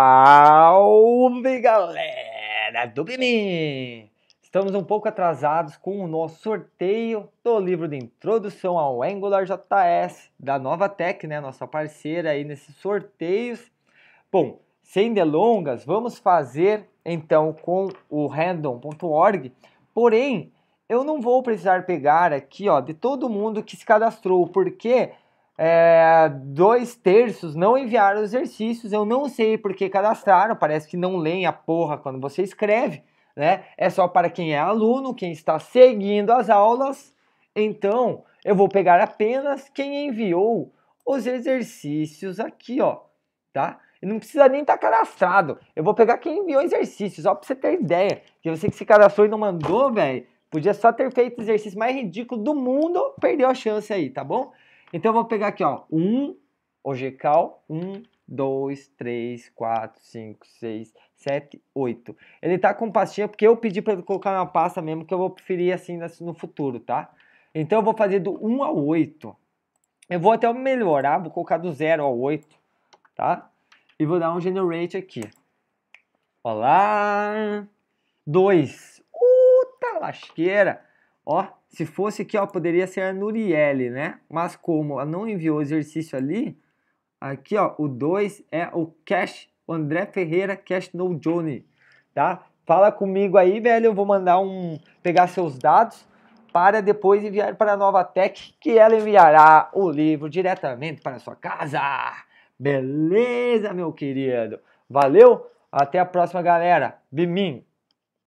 Salve galera do Benin! Estamos um pouco atrasados com o nosso sorteio do livro de introdução ao Angular JS da Nova Tech, né, nossa parceira aí nesses sorteios. Bom, sem delongas, vamos fazer então com o random.org. Porém, eu não vou precisar pegar aqui, ó, de todo mundo que se cadastrou, porque é, dois terços não enviaram exercícios. Eu não sei por que cadastraram, parece que não leem a porra quando você escreve, né? É só para quem é aluno, quem está seguindo as aulas. Então, eu vou pegar apenas quem enviou os exercícios aqui, ó, tá? E não precisa nem estar tá cadastrado. Eu vou pegar quem enviou exercícios, ó, para você ter ideia. Que você que se cadastrou e não mandou, velho, podia só ter feito o exercício mais ridículo do mundo, perdeu a chance aí, tá bom? Então eu vou pegar aqui, ó, 1, hoje cal, 1, 2, 3, 4, 5, 6, 7, 8. Ele tá com pastinha porque eu pedi para ele colocar na pasta mesmo, que eu vou preferir assim no futuro, tá? Então eu vou fazer do 1 ao 8. Eu vou até melhorar, vou colocar do 0 ao 8, tá? E vou dar um generate aqui. Olá! 2. Uh, tá lasqueira! Ó, se fosse aqui, ó, poderia ser a Nuriele, né? Mas como ela não enviou o exercício ali, aqui, ó, o 2 é o Cash, o André Ferreira, Cash No Johnny, tá? Fala comigo aí, velho, eu vou mandar um, pegar seus dados para depois enviar para a Nova Tech, que ela enviará o livro diretamente para sua casa. Beleza, meu querido? Valeu, até a próxima, galera. Bimim!